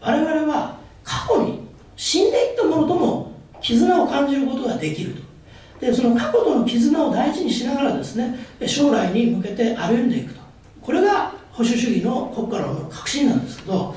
我々は過去に死んでいったものとも絆を感じることができるとでその過去との絆を大事にしながらですね将来に向けて歩んでいくとこれが保守主義の国家論の核心なんですけど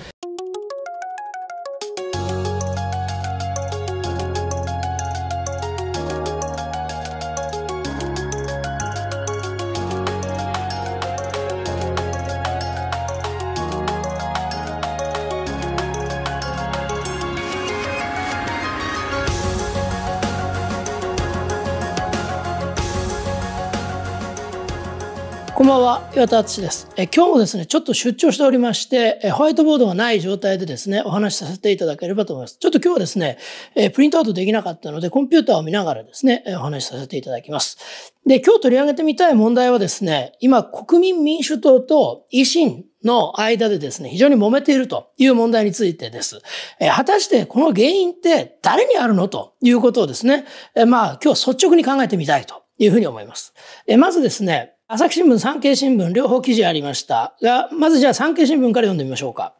岩田敦ですえ。今日もですね、ちょっと出張しておりましてえ、ホワイトボードがない状態でですね、お話しさせていただければと思います。ちょっと今日はですね、えプリントアウトできなかったので、コンピューターを見ながらですね、お話しさせていただきます。で、今日取り上げてみたい問題はですね、今、国民民主党と維新の間でですね、非常に揉めているという問題についてです。え果たしてこの原因って誰にあるのということをですね、えまあ今日率直に考えてみたいというふうに思います。えまずですね、朝日新聞、産経新聞、両方記事ありましたが、まずじゃあ産経新聞から読んでみましょうか。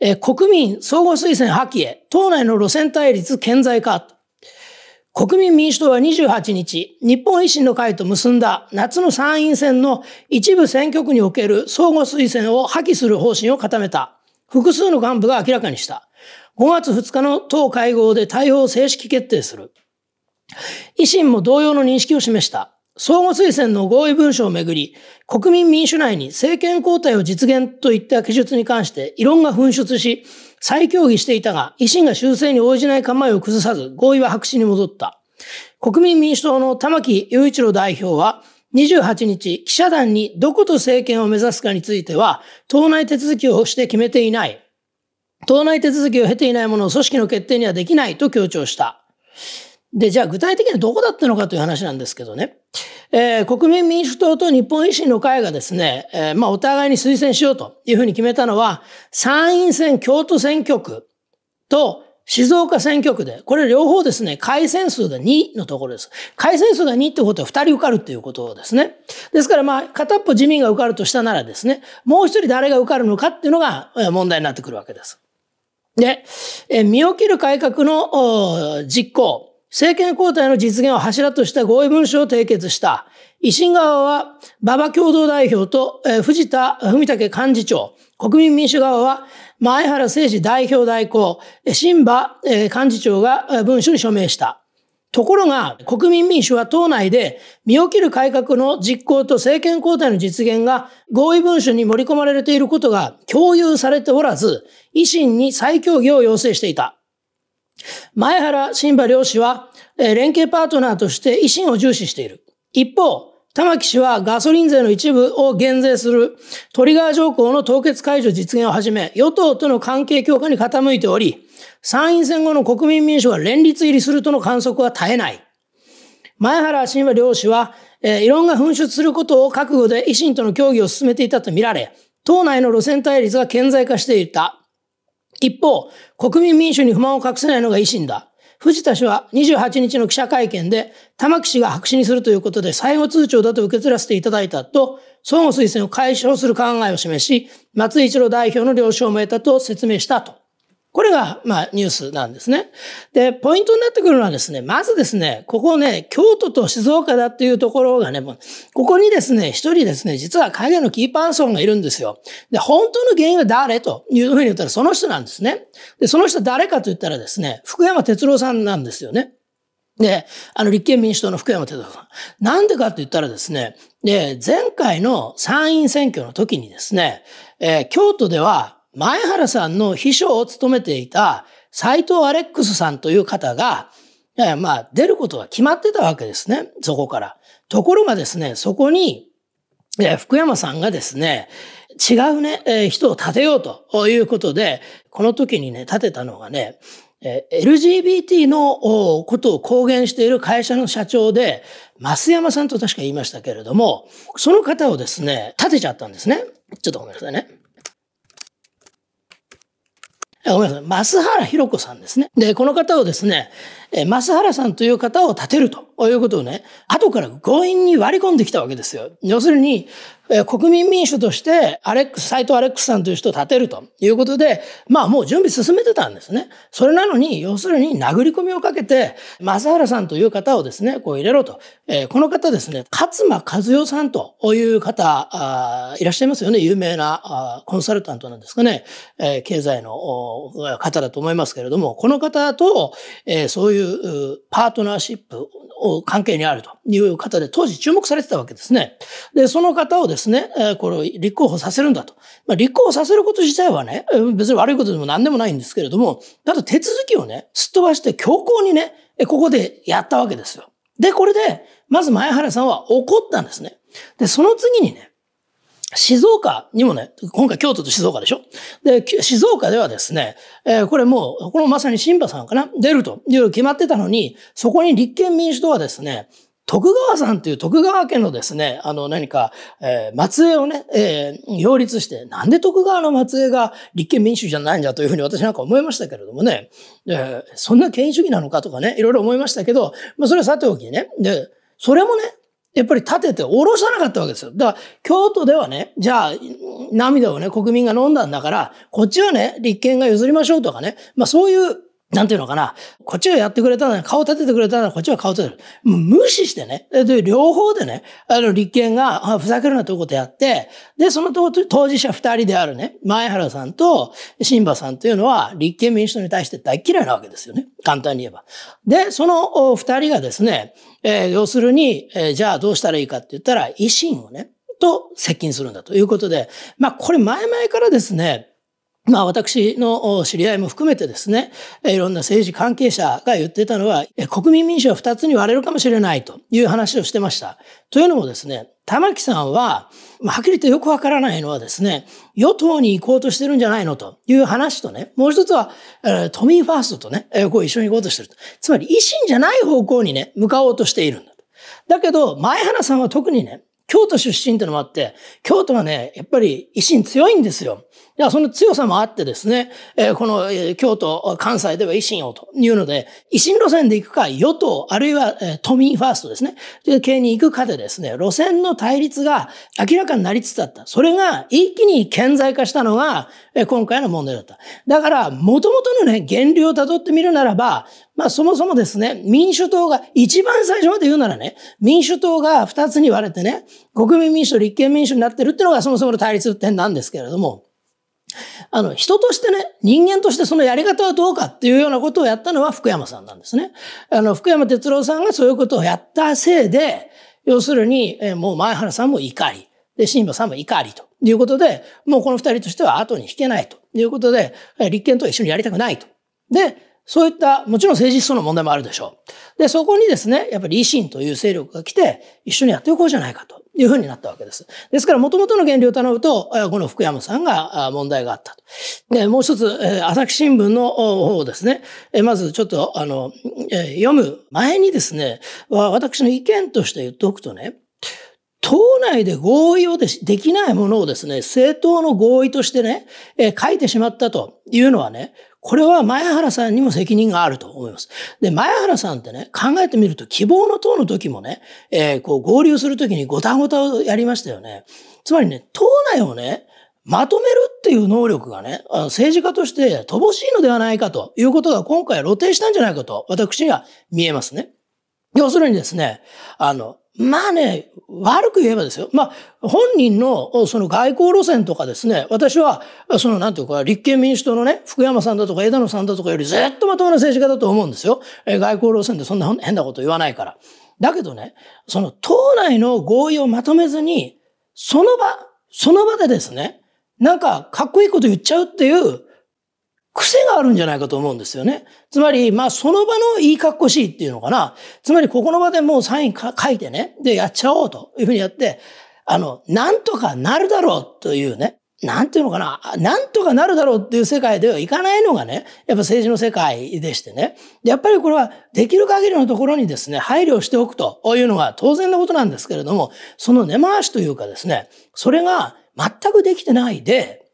え国民総合推薦破棄へ、党内の路線対立顕在化。国民民主党は28日、日本維新の会と結んだ夏の参院選の一部選挙区における相互推薦を破棄する方針を固めた。複数の幹部が明らかにした。5月2日の党会合で対応を正式決定する。維新も同様の認識を示した。相互推薦の合意文書をめぐり、国民民主内に政権交代を実現といった記述に関して異論が噴出し、再協議していたが、維新が修正に応じない構えを崩さず、合意は白紙に戻った。国民民主党の玉木雄一郎代表は、28日、記者団にどこと政権を目指すかについては、党内手続きをして決めていない。党内手続きを経ていないものを組織の決定にはできないと強調した。で、じゃあ具体的にはどこだったのかという話なんですけどね。えー、国民民主党と日本維新の会がですね、えー、まあお互いに推薦しようというふうに決めたのは、参院選京都選挙区と静岡選挙区で、これ両方ですね、改選数が2のところです。改選数が2ってことは2人受かるっていうことですね。ですからまあ、片っぽ自民が受かるとしたならですね、もう一人誰が受かるのかっていうのが問題になってくるわけです。で、えー、身を切る改革の実行。政権交代の実現を柱とした合意文書を締結した。維新側は、馬場共同代表と、え藤田文武幹事長。国民民主側は、前原誠司代表代行、新馬、え幹事長が文書に署名した。ところが、国民民主は党内で、身を切る改革の実行と政権交代の実現が合意文書に盛り込まれていることが共有されておらず、維新に再協議を要請していた。前原新馬両氏は、連携パートナーとして維新を重視している。一方、玉木氏はガソリン税の一部を減税する、トリガー条項の凍結解除実現をはじめ、与党との関係強化に傾いており、参院選後の国民民主が連立入りするとの観測は絶えない。前原新馬両氏は、え異論が噴出することを覚悟で維新との協議を進めていたとみられ、党内の路線対立が顕在化していた。一方、国民民主に不満を隠せないのが維新だ。藤田氏は28日の記者会見で、玉木氏が白紙にするということで最後通帳だと受け継らせていただいたと、総合推薦を解消する考えを示し、松井一郎代表の了承を得たと説明したと。これが、まあ、ニュースなんですね。で、ポイントになってくるのはですね、まずですね、ここね、京都と静岡だっていうところがね、もう、ここにですね、一人ですね、実は影のキーパーソンがいるんですよ。で、本当の原因は誰というふうに言ったら、その人なんですね。で、その人誰かと言ったらですね、福山哲郎さんなんですよね。で、あの、立憲民主党の福山哲郎さん。なんでかと言ったらですね、で、前回の参院選挙の時にですね、えー、京都では、前原さんの秘書を務めていた斎藤アレックスさんという方が、いやまあ、出ることは決まってたわけですね。そこから。ところがですね、そこに、福山さんがですね、違うね、え人を立てようということで、この時にね、立てたのがね、えー、LGBT のことを公言している会社の社長で、増山さんと確か言いましたけれども、その方をですね、立てちゃったんですね。ちょっとごめんなさいね。ごめんなさい、増原弘子さんですね。で、この方をですね、ハ原さんという方を立てるということをね、後から強引に割り込んできたわけですよ。要するに、国民民主としてアレックス、斎藤アレックスさんという人を立てるということで、まあもう準備進めてたんですね。それなのに、要するに殴り込みをかけて、ハ原さんという方をですね、こう入れろと。えこの方ですね、勝間和代さんという方、いらっしゃいますよね。有名なコンサルタントなんですかね。え経済の方だと思いますけれども、この方と、えそういううパートナーシップを関係にあるという方で、当時注目されてたわけですね。で、その方をですね、これを立候補させるんだと。まあ、立候補させること自体はね、別に悪いことでも何でもないんですけれども、ただ手続きをね、すっ飛ばして強硬にね、ここでやったわけですよ。で、これで、まず前原さんは怒ったんですね。で、その次にね、静岡にもね、今回京都と静岡でしょで、静岡ではですね、えー、これもう、このまさに新馬さんかな出るという決まってたのに、そこに立憲民主党はですね、徳川さんという徳川家のですね、あの何か、えー、末裔をね、えー、擁立して、なんで徳川の末裔が立憲民主じゃないんだというふうに私なんか思いましたけれどもね、えー、そんな権威主義なのかとかね、いろいろ思いましたけど、まあそれはさておきね、で、それもね、やっぱり立てて下ろさなかったわけですよ。だから、京都ではね、じゃあ、涙をね、国民が飲んだんだから、こっちはね、立憲が譲りましょうとかね、まあそういうなんていうのかな。こっちがやってくれたなら、顔立ててくれたなら、こっちは顔立てる。無視してね。で、両方でね、あの、立憲が、ふざけるなということやって、で、その当事者二人であるね、前原さんと新馬さんというのは、立憲民主党に対して大嫌いなわけですよね。簡単に言えば。で、その二人がですね、えー、要するに、えー、じゃあどうしたらいいかって言ったら、維新をね、と接近するんだということで、まあ、これ前々からですね、まあ私の知り合いも含めてですね、いろんな政治関係者が言ってたのは、国民民主は二つに割れるかもしれないという話をしてました。というのもですね、玉木さんは、はっきりとよくわからないのはですね、与党に行こうとしてるんじゃないのという話とね、もう一つは、都民ファーストとね、こう一緒に行こうとしてると。つまり維新じゃない方向にね、向かおうとしているんだと。だけど、前原さんは特にね、京都出身ってのもあって、京都はね、やっぱり維新強いんですよ。ゃあその強さもあってですね、えこの、京都、関西では維新をというので、維新路線で行くか、与党、あるいは、え都民ファーストですね、系に行くかでですね、路線の対立が明らかになりつつあった。それが一気に顕在化したのが、え今回の問題だった。だから、元々のね、源流を辿ってみるならば、まあそもそもですね、民主党が、一番最初まで言うならね、民主党が二つに割れてね、国民民主と立憲民主になってるっていうのがそもそもの対立点なんですけれども、あの、人としてね、人間としてそのやり方はどうかっていうようなことをやったのは福山さんなんですね。あの、福山哲郎さんがそういうことをやったせいで、要するに、えもう前原さんも怒り、で、新保さんも怒りということで、もうこの二人としては後に引けないということで、立憲とは一緒にやりたくないと。で、そういった、もちろん政治思想の問題もあるでしょう。で、そこにですね、やっぱり維新という勢力が来て、一緒にやっていこうじゃないかというふうになったわけです。ですから、元々の原理を頼むと、この福山さんが問題があったと。で、もう一つ、朝日新聞の方ですね。まず、ちょっと、あの、読む前にですね、私の意見として言っておくとね、党内で合意をできないものをですね、政党の合意としてね、書いてしまったというのはね、これは前原さんにも責任があると思います。で、前原さんってね、考えてみると希望の党の時もね、えー、こう合流する時にごたごたをやりましたよね。つまりね、党内をね、まとめるっていう能力がね、あの政治家として乏しいのではないかということが今回露呈したんじゃないかと私には見えますね。要するにですね、あの、まあね、悪く言えばですよ。まあ、本人のその外交路線とかですね、私は、そのなんていうか、立憲民主党のね、福山さんだとか枝野さんだとかよりずっとまともな政治家だと思うんですよ。え外交路線でそんな変なこと言わないから。だけどね、その党内の合意をまとめずに、その場、その場でですね、なんかかっこいいこと言っちゃうっていう、癖があるんじゃないかと思うんですよね。つまり、まあ、その場のいい格好しいっていうのかな。つまり、ここの場でもうサイン書いてね。で、やっちゃおうというふうにやって、あの、なんとかなるだろうというね。なんていうのかな。なんとかなるだろうっていう世界ではいかないのがね、やっぱ政治の世界でしてね。やっぱりこれはできる限りのところにですね、配慮しておくというのが当然のことなんですけれども、その根回しというかですね、それが全くできてないで、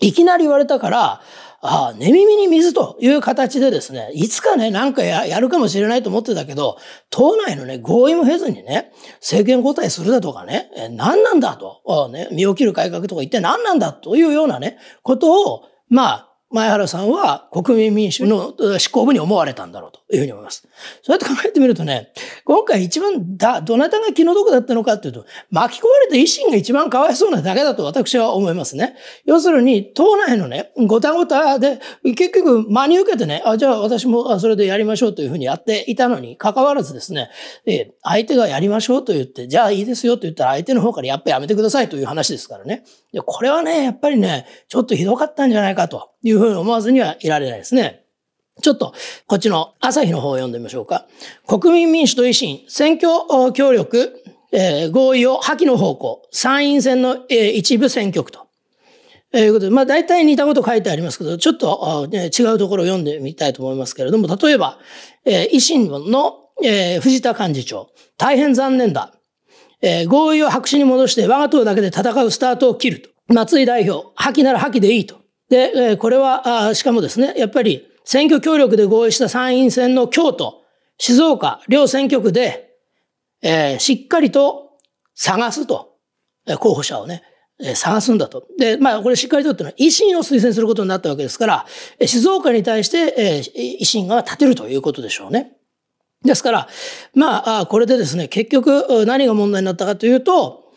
いきなり言われたから、ああ、寝耳に水という形でですね、いつかね、なんかやるかもしれないと思ってたけど、党内のね、合意も経ずにね、政権交代するだとかね、え何なんだと、ね、身を切る改革とか一体何なんだというようなね、ことを、まあ、前原さんは国民民主の執行部に思われたんだろうというふうに思います。そうやって考えてみるとね、今回一番だ、どなたが気の毒だったのかっていうと、巻き込まれた維新が一番かわいそうなだけだと私は思いますね。要するに、党内のね、ごたごたで、結局真に受けてね、あ、じゃあ私もそれでやりましょうというふうにやっていたのに、関わらずですね、え相手がやりましょうと言って、じゃあいいですよと言ったら相手の方からやっぱやめてくださいという話ですからね。これはね、やっぱりね、ちょっとひどかったんじゃないかと。いうふうに思わずにはいられないですね。ちょっと、こっちの朝日の方を読んでみましょうか。国民民主と維新、選挙協力、えー、合意を破棄の方向、参院選の、えー、一部選挙区と。えー、いうことで、まあ大体似たこと書いてありますけど、ちょっと、ね、違うところを読んでみたいと思いますけれども、例えば、えー、維新の、えー、藤田幹事長、大変残念だ。えー、合意を白紙に戻して我が党だけで戦うスタートを切ると。松井代表、破棄なら破棄でいいと。で、これは、しかもですね、やっぱり選挙協力で合意した参院選の京都、静岡、両選挙区で、えしっかりと探すと。候補者をね、探すんだと。で、まあ、これしっかりとっていうのは維新を推薦することになったわけですから、静岡に対して、え維新が立てるということでしょうね。ですから、まあ、これでですね、結局何が問題になったかというと、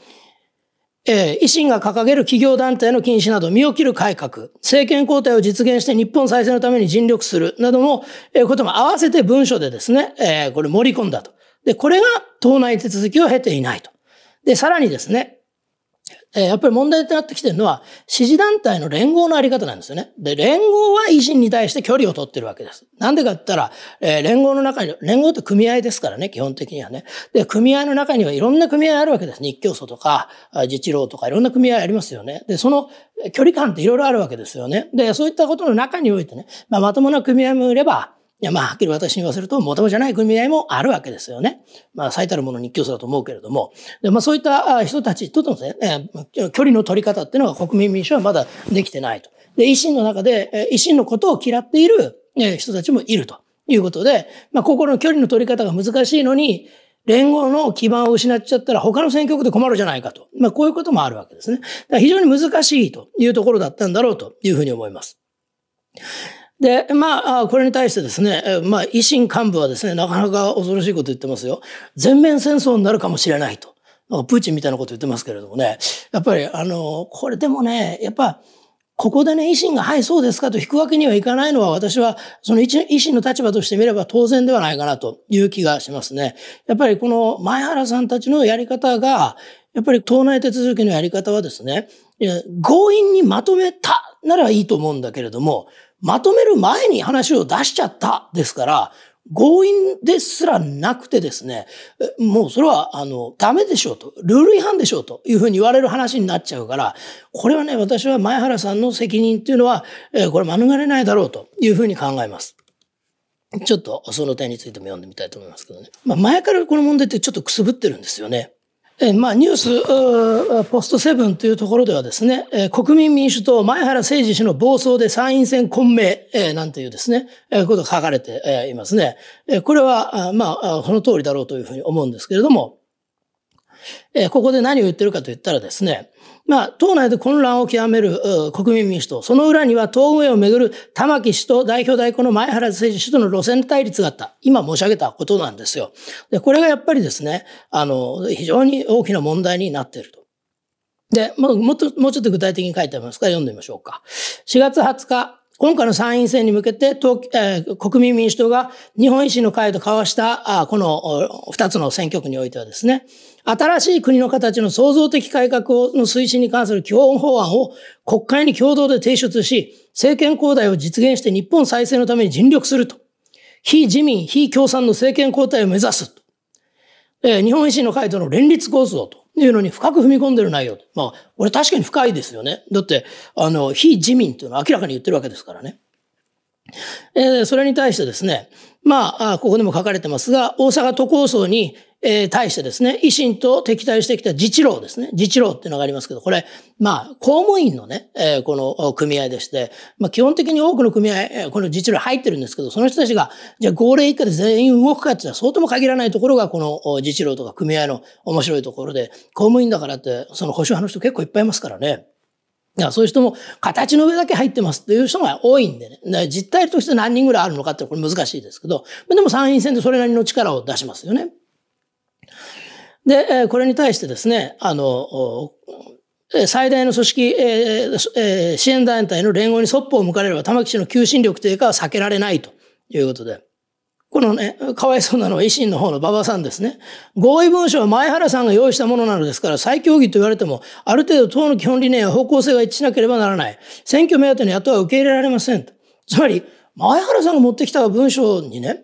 え維新が掲げる企業団体の禁止など身を切る改革、政権交代を実現して日本再生のために尽力するなども、えことも合わせて文書でですね、えこれ盛り込んだと。で、これが党内手続きを経ていないと。で、さらにですね、えやっぱり問題となってきてるのは、支持団体の連合のあり方なんですよね。で、連合は維新に対して距離を取ってるわけです。なんでかって言ったら、え連合の中に、連合って組合ですからね、基本的にはね。で、組合の中にはいろんな組合あるわけです。日教組とか、自治労とか、いろんな組合ありますよね。で、その距離感っていろいろあるわけですよね。で、そういったことの中においてね、まあ、まともな組合もいれば、いや、まあ、はっきり私に言わせると、もともじゃない組合もあるわけですよね。まあ、最たるもの日教組だと思うけれども。で、まあ、そういった人たちとのね、距離の取り方っていうのが国民民主はまだできてないと。で、維新の中で、維新のことを嫌っている人たちもいるということで、まあ、ここの距離の取り方が難しいのに、連合の基盤を失っちゃったら他の選挙区で困るじゃないかと。まあ、こういうこともあるわけですね。だから非常に難しいというところだったんだろうというふうに思います。で、まあ、これに対してですね、まあ、維新幹部はですね、なかなか恐ろしいこと言ってますよ。全面戦争になるかもしれないと。プーチンみたいなこと言ってますけれどもね、やっぱり、あの、これでもね、やっぱ、ここでね、維新が、はい、そうですかと引くわけにはいかないのは、私は、その維新の立場として見れば当然ではないかなという気がしますね。やっぱりこの前原さんたちのやり方が、やっぱり党内手続きのやり方はですね、強引にまとめたならいいと思うんだけれども、まとめる前に話を出しちゃったですから、強引ですらなくてですね、もうそれは、あの、ダメでしょうと、ルール違反でしょうというふうに言われる話になっちゃうから、これはね、私は前原さんの責任っていうのは、えこれ免れないだろうというふうに考えます。ちょっとその点についても読んでみたいと思いますけどね。まあ、前からこの問題ってちょっとくすぶってるんですよね。えまあ、ニュースポストセブンというところではですね、え国民民主党前原誠治氏の暴走で参院選混迷、えなんていうですね、えことが書かれて、えいますね。えこれは、まあ、その通りだろうというふうに思うんですけれども、えここで何を言ってるかと言ったらですね、まあ、党内で混乱を極める国民民主党、その裏には党運営をめぐる玉木氏と代表代行の前原誠治氏との路線対立があった。今申し上げたことなんですよ。で、これがやっぱりですね、あの、非常に大きな問題になっていると。で、もうちょっと具体的に書いてありますから読んでみましょうか。4月20日、今回の参院選に向けて、えー、国民民主党が日本維新の会と交わした、あこの2つの選挙区においてはですね、新しい国の形の創造的改革の推進に関する基本法案を国会に共同で提出し、政権交代を実現して日本再生のために尽力すると。非自民、非共産の政権交代を目指すと。え日本維新の会との連立構想というのに深く踏み込んでる内容と。まあ、これ確かに深いですよね。だって、あの、非自民というのは明らかに言ってるわけですからね。えー、それに対してですね、まあ、ここでも書かれてますが、大阪都構想に、え対してですね、維新と敵対してきた自治労ですね。自治労っていうのがありますけど、これ、まあ、公務員のね、えこの組合でして、まあ、基本的に多くの組合、この自治労入ってるんですけど、その人たちが、じゃあ号令以下で全員動くかっていうのはそうとも限らないところが、この自治労とか組合の面白いところで、公務員だからって、その保守派の人結構いっぱいいますからね。だからそういう人も形の上だけ入ってますっていう人が多いんでね。実態として何人ぐらいあるのかってこれ難しいですけど、でも参院選でそれなりの力を出しますよね。で、これに対してですね、あの、最大の組織、え支援団体の連合にそっぽを向かれれば玉木氏の求心力低下は避けられないということで。このね、かわいそうなのは維新の方の馬場さんですね。合意文書は前原さんが用意したものなのですから、再協議と言われても、ある程度党の基本理念や方向性が一致しなければならない。選挙目当ての野党は受け入れられません。つまり、前原さんが持ってきた文書にね、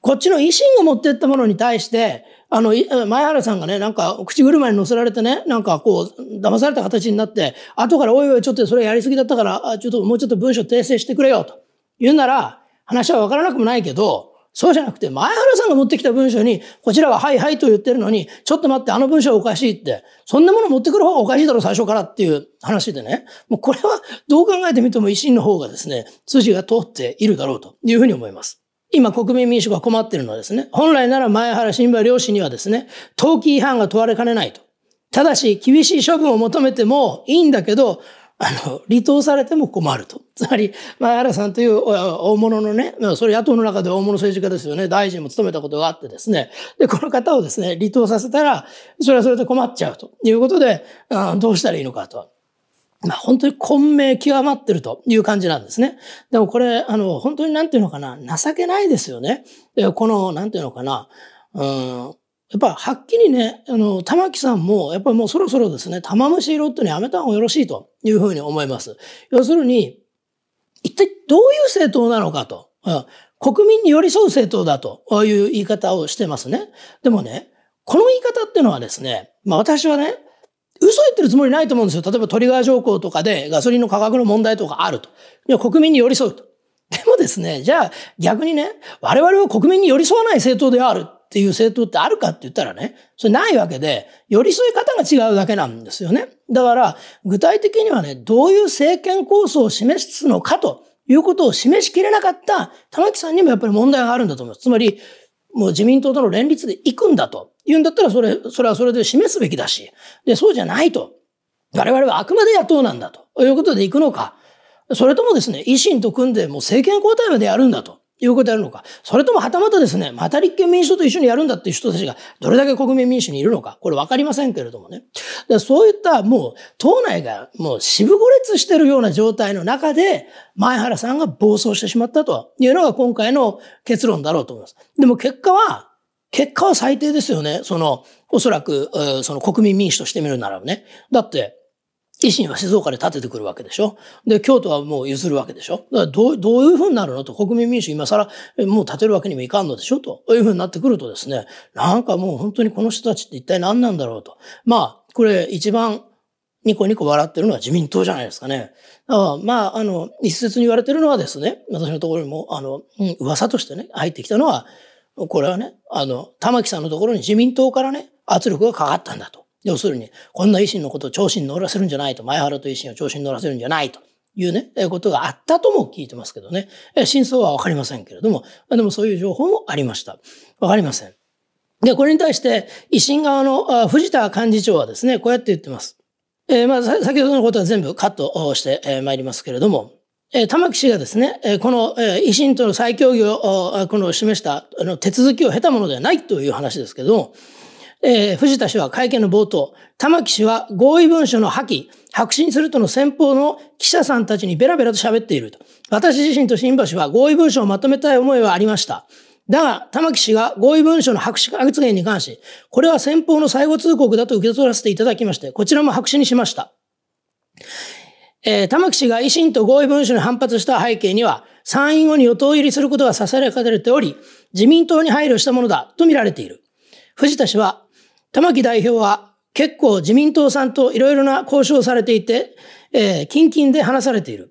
こっちの維新が持ってったものに対して、あの、前原さんがね、なんか、口車に乗せられてね、なんかこう、騙された形になって、後から、おいおい、ちょっとそれやりすぎだったから、ちょっともうちょっと文書訂正してくれよ、と言うなら、話はわからなくもないけど、そうじゃなくて、前原さんが持ってきた文書に、こちらがはいはいと言ってるのに、ちょっと待って、あの文章おかしいって、そんなもの持ってくる方がおかしいだろ、最初からっていう話でね。もうこれはどう考えてみても維新の方がですね、筋が通っているだろうというふうに思います。今国民民主が困ってるのはですね、本来なら前原新馬両氏にはですね、登記違反が問われかねないと。ただし、厳しい処分を求めてもいいんだけど、あの、離党されても困ると。つまり、まあ、原さんという大物のね、それ野党の中で大物政治家ですよね、大臣も務めたことがあってですね、で、この方をですね、離党させたら、それはそれで困っちゃうということで、あどうしたらいいのかと。まあ、本当に混迷極まってるという感じなんですね。でもこれ、あの、本当になんていうのかな、情けないですよね。この、なんていうのかな、うん、やっぱはっきりね、あの、玉木さんも、やっぱりもうそろそろですね、玉虫色ってのやめた方がよろしいというふうに思います。要するに、一体どういう政党なのかと。国民に寄り添う政党だという言い方をしてますね。でもね、この言い方っていうのはですね、まあ私はね、嘘言ってるつもりないと思うんですよ。例えばトリガー条項とかでガソリンの価格の問題とかあると。いや、国民に寄り添うと。でもですね、じゃあ逆にね、我々は国民に寄り添わない政党であるっていう政党ってあるかって言ったらね、それないわけで、寄り添い方が違うだけなんですよね。だから、具体的にはね、どういう政権構想を示すのかということを示しきれなかった玉木さんにもやっぱり問題があるんだと思います。つまり、もう自民党との連立で行くんだと言うんだったら、それ、それはそれで示すべきだし、で、そうじゃないと。我々はあくまで野党なんだということで行くのか。それともですね、維新と組んでもう政権交代までやるんだと。いうことやるのか。それともはたまたですね、また立憲民主党と一緒にやるんだっていう人たちがどれだけ国民民主にいるのか。これわかりませんけれどもね。でそういったもう党内がもう渋五列してるような状態の中で、前原さんが暴走してしまったというのが今回の結論だろうと思います。でも結果は、結果は最低ですよね。その、おそらく、その国民民主としてみるならね。だって、維新は静岡で立ててくるわけでしょ。で、京都はもう譲るわけでしょ。だからどうどういうふうになるのと、国民民主今更もう立てるわけにもいかんのでしょというふうになってくるとですね、なんかもう本当にこの人たちって一体何なんだろうと。まあ、これ一番ニコニコ笑ってるのは自民党じゃないですかね。だからまあ、あの、一説に言われてるのはですね、私のところにも、あの、噂としてね、入ってきたのは、これはね、あの、玉木さんのところに自民党からね、圧力がかかったんだと。要するに、こんな維新のことを長子に乗らせるんじゃないと、前原と維新を長子に乗らせるんじゃないと。いうね、えことがあったとも聞いてますけどね。え真相はわかりませんけれども、でもそういう情報もありました。わかりません。で、これに対して、維新側の藤田幹事長はですね、こうやって言ってます。えー、まあ、先ほどのことは全部カットして、えー、まいりますけれども、えー、玉木氏がですね、えー、この、えー、維新との再協議を、この示した、あの、手続きを経たものではないという話ですけども、えー、藤田氏は会見の冒頭、玉木氏は合意文書の破棄、白紙にするとの先方の記者さんたちにベラベラと喋っていると。私自身と新橋は合意文書をまとめたい思いはありました。だが、玉木氏が合意文書の白紙発言に関し、これは先方の最後通告だと受け取らせていただきまして、こちらも白紙にしました。えー、玉木氏が維新と合意文書に反発した背景には、参院後に与党入りすることがささやかれており、自民党に配慮したものだと見られている。藤田氏は玉木代表は結構自民党さんといろいろな交渉されていて、えー、近々で話されている。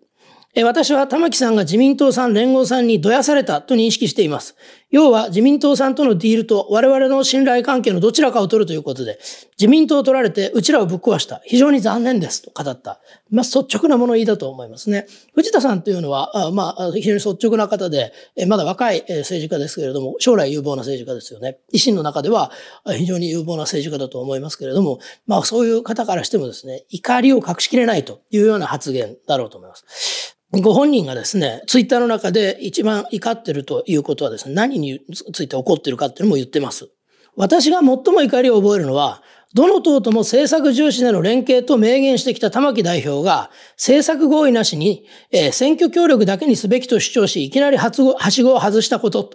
え私は玉木さんが自民党さん連合さんにどやされたと認識しています。要は自民党さんとのディールと我々の信頼関係のどちらかを取るということで、自民党を取られてうちらをぶっ壊した。非常に残念ですと語った。まあ、率直な物言いだと思いますね。藤田さんというのは、あまあ、非常に率直な方で、まだ若い政治家ですけれども、将来有望な政治家ですよね。維新の中では非常に有望な政治家だと思いますけれども、まあ、そういう方からしてもですね、怒りを隠しきれないというような発言だろうと思います。ご本人がですね、ツイッターの中で一番怒ってるということはですね、何について怒ってるかっていうのも言ってます。私が最も怒りを覚えるのは、どの党とも政策重視での連携と明言してきた玉木代表が、政策合意なしに、えー、選挙協力だけにすべきと主張し、いきなりはしごを外したこと、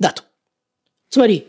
だと。つまり、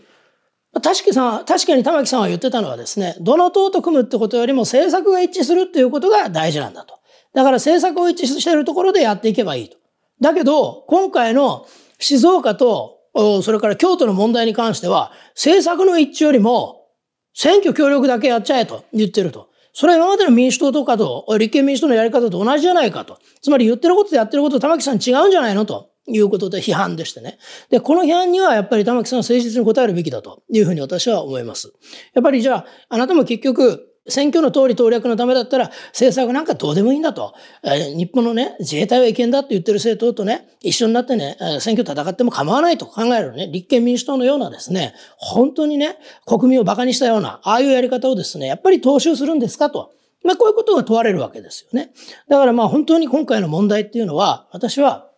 確かさん確かに玉木さんは言ってたのはですね、どの党と組むってことよりも政策が一致するっていうことが大事なんだと。だから政策を一致しているところでやっていけばいいと。だけど、今回の静岡と、それから京都の問題に関しては、政策の一致よりも、選挙協力だけやっちゃえと言ってると。それは今までの民主党とかと、立憲民主党のやり方と同じじゃないかと。つまり言ってることとやってること、玉木さん違うんじゃないのということで批判でしてね。で、この批判にはやっぱり玉木さんは誠実に答えるべきだというふうに私は思います。やっぱりじゃあ、あなたも結局、選挙の通り党略のためだったら政策なんかどうでもいいんだと、え日本のね自衛隊は違憲だって言ってる政党とね一緒になってね選挙戦っても構わないと考えるね立憲民主党のようなですね本当にね国民を馬鹿にしたようなああいうやり方をですねやっぱり踏襲するんですかと。まあこういうことが問われるわけですよね。だからまあ本当に今回の問題っていうのは私は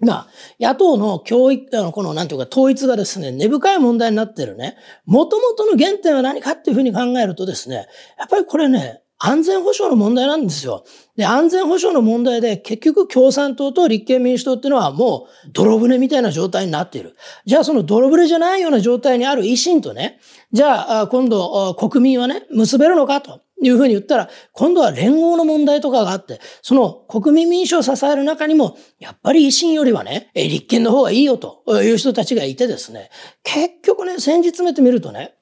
まあ、野党の教育、あの、この、なんていうか、統一がですね、根深い問題になってるね、元々の原点は何かっていうふうに考えるとですね、やっぱりこれね、安全保障の問題なんですよ。で、安全保障の問題で結局共産党と立憲民主党っていうのはもう泥船みたいな状態になっている。じゃあその泥船じゃないような状態にある維新とね、じゃあ今度国民はね、結べるのかと。いうふうに言ったら、今度は連合の問題とかがあって、その国民民主を支える中にも、やっぱり維新よりはね、立憲の方がいいよという人たちがいてですね、結局ね、先日詰めてみるとね、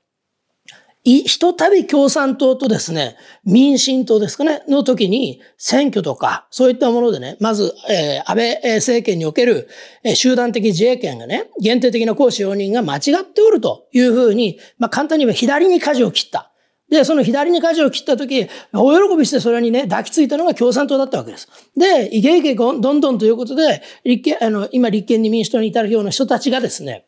ひとたび共産党とですね、民進党ですかね、の時に選挙とか、そういったものでね、まず、えー、安倍政権における、えー、集団的自衛権がね、限定的な行使容認が間違っておるというふうに、まあ簡単に言えば左に舵を切った。で、その左に舵を切った時、大喜びしてそれにね、抱きついたのが共産党だったわけです。で、イケイケどんどんということで、立憲、あの、今立憲に民主党に至るような人たちがですね、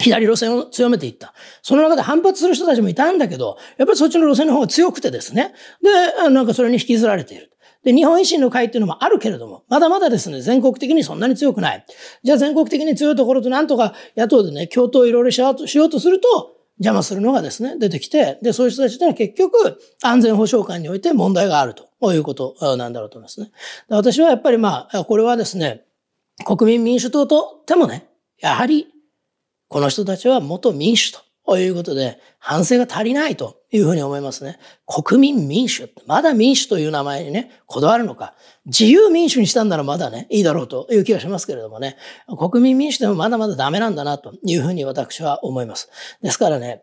左路線を強めていった。その中で反発する人たちもいたんだけど、やっぱりそっちの路線の方が強くてですね。で、なんかそれに引きずられている。で、日本維新の会っていうのもあるけれども、まだまだですね、全国的にそんなに強くない。じゃあ全国的に強いところとなんとか野党でね、共闘いろいろしようとすると、邪魔するのがですね、出てきて、で、そういう人たちというのは結局、安全保障官において問題があるということなんだろうと思いますね。私はやっぱりまあ、これはですね、国民民主党とてもね、やはり、この人たちは元民主ということで、反省が足りないというふうに思いますね。国民民主。まだ民主という名前にね、こだわるのか。自由民主にしたんならまだね、いいだろうという気がしますけれどもね。国民民主でもまだまだダメなんだなというふうに私は思います。ですからね、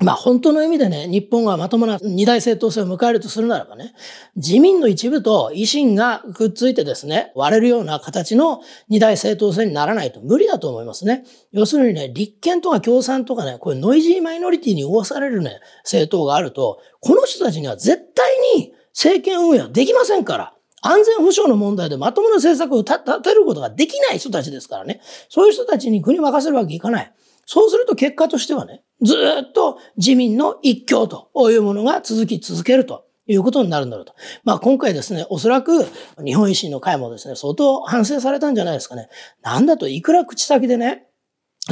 まあ本当の意味でね、日本がまともな二大政党制を迎えるとするならばね、自民の一部と維新がくっついてですね、割れるような形の二大政党制にならないと無理だと思いますね。要するにね、立憲とか共産とかね、こういうノイジーマイノリティに覆されるね、政党があると、この人たちには絶対に政権運営はできませんから。安全保障の問題でまともな政策を立てることができない人たちですからね。そういう人たちに国任せるわけいかない。そうすると結果としてはね、ずっと自民の一強というものが続き続けるということになるんだろうと。まあ今回ですね、おそらく日本維新の会もですね、相当反省されたんじゃないですかね。なんだといくら口先でね、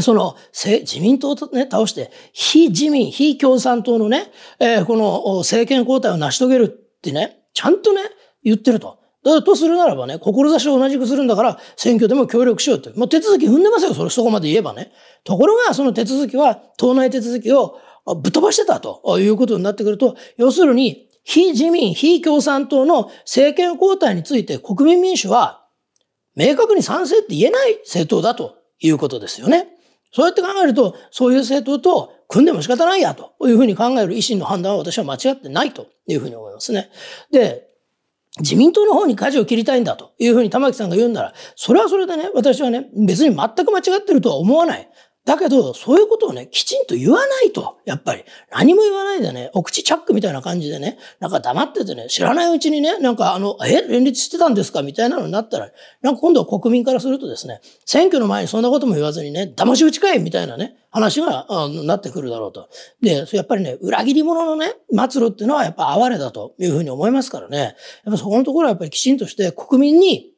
その、自民党とね、倒して、非自民、非共産党のね、えー、この政権交代を成し遂げるってね、ちゃんとね、言ってると。だとするならばね、志を同じくするんだから、選挙でも協力しようって。もう手続き踏んでますよ、それ、そこまで言えばね。ところが、その手続きは、党内手続きをぶっ飛ばしてたということになってくると、要するに、非自民、非共産党の政権交代について国民民主は、明確に賛成って言えない政党だということですよね。そうやって考えると、そういう政党と組んでも仕方ないやというふうに考える維新の判断は私は間違ってないというふうに思いますね。で、自民党の方に舵を切りたいんだというふうに玉木さんが言うんなら、それはそれでね、私はね、別に全く間違ってるとは思わない。だけど、そういうことをね、きちんと言わないと。やっぱり。何も言わないでね、お口チャックみたいな感じでね、なんか黙っててね、知らないうちにね、なんかあの、え、連立してたんですかみたいなのになったら、なんか今度は国民からするとですね、選挙の前にそんなことも言わずにね、騙し討ちかいみたいなね、話がなってくるだろうと。で、やっぱりね、裏切り者のね、末路っていうのはやっぱ哀れだというふうに思いますからね。やっぱそこのところはやっぱりきちんとして国民に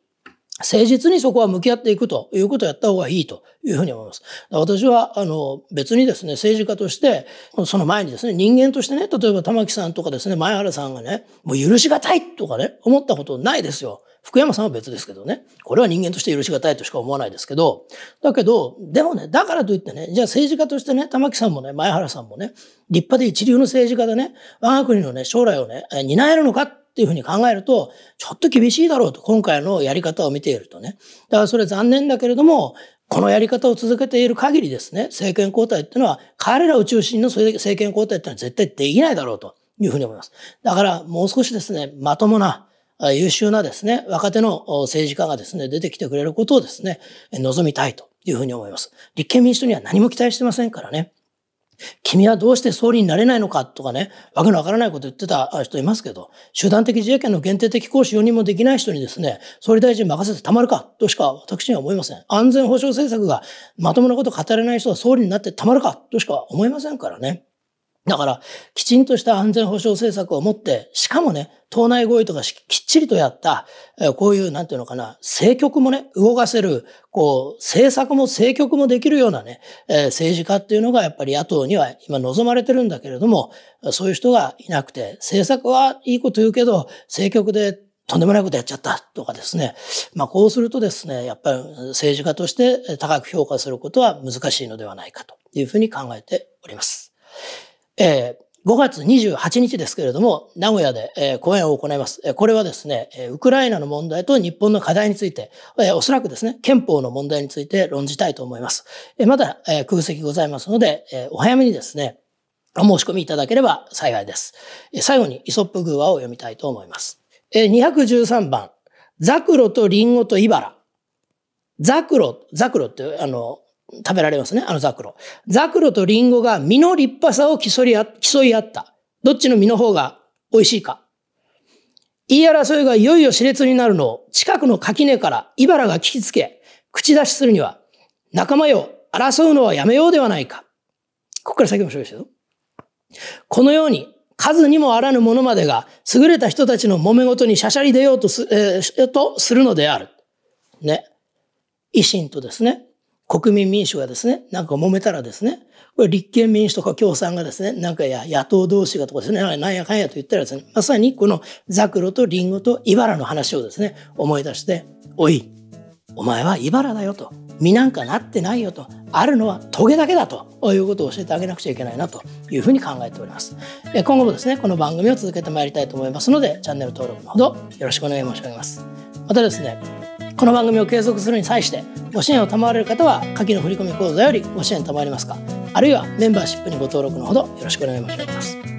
誠実にそこは向き合っていくということをやった方がいいというふうに思います。私は、あの、別にですね、政治家として、その前にですね、人間としてね、例えば玉木さんとかですね、前原さんがね、もう許しがたいとかね、思ったことないですよ。福山さんは別ですけどね。これは人間として許しがたいとしか思わないですけど。だけど、でもね、だからといってね、じゃあ政治家としてね、玉木さんもね、前原さんもね、立派で一流の政治家でね、我が国のね、将来をね、担えるのかっていうふうに考えると、ちょっと厳しいだろうと、今回のやり方を見ているとね。だからそれ残念だけれども、このやり方を続けている限りですね、政権交代っていうのは、彼らを中心の政権交代っていうのは絶対できないだろうというふうに思います。だからもう少しですね、まともな、優秀なですね、若手の政治家がですね、出てきてくれることをですね、望みたいというふうに思います。立憲民主党には何も期待してませんからね。君はどうして総理になれないのかとかね、わけのわからないこと言ってた人いますけど、集団的自衛権の限定的行使容認もできない人にですね、総理大臣任せてたまるかとしか私には思いません。安全保障政策がまともなこと語れない人は総理になってたまるかとしか思いませんからね。だから、きちんとした安全保障政策を持って、しかもね、党内合意とかきっちりとやった、こういう、なんていうのかな、政局もね、動かせる、こう、政策も政局もできるようなね、え政治家っていうのがやっぱり野党には今望まれてるんだけれども、そういう人がいなくて、政策はいいこと言うけど、政局でとんでもないことやっちゃったとかですね。まあこうするとですね、やっぱり政治家として高く評価することは難しいのではないかというふうに考えております。えー、5月28日ですけれども、名古屋で、え講演を行います。えこれはですね、えウクライナの問題と日本の課題について、えおそらくですね、憲法の問題について論じたいと思います。えまだ、え空席ございますので、えお早めにですね、お申し込みいただければ幸いです。え最後にイソップ寓話を読みたいと思います。え213番、ザクロとリンゴとイバラ。ザクロ、ザクロって、あの、食べられますね、あのザクロ。ザクロとリンゴが実の立派さを競い合った。どっちの実の方が美味しいか。言い争いがいよいよ熾烈になるのを近くの垣根から茨が聞きつけ、口出しするには、仲間よ、争うのはやめようではないか。ここから先もそうですよ。このように、数にもあらぬものまでが、優れた人たちの揉め事にしゃしゃり出ようとす,、えー、とするのである。ね。維新とですね、国民民主がですね、なんか揉めたらですね、これ立憲民主とか共産がですね、なんかや野党同士がとかですね、なんやかんやと言ったらですね、まさにこのザクロとリンゴと茨の話をですね、思い出して、おい、お前は茨だよと。身なんかなってないよと。あるのはトゲだけだということを教えてあげなくちゃいけないなというふうに考えております。今後もですね、この番組を続けてまいりたいと思いますので、チャンネル登録のほどよろしくお願い申し上げます。またですね、この番組を継続するに際してご支援を賜れる方は下記の振込口座よりご支援賜りますかあるいはメンバーシップにご登録のほどよろしくお願い申し上げます。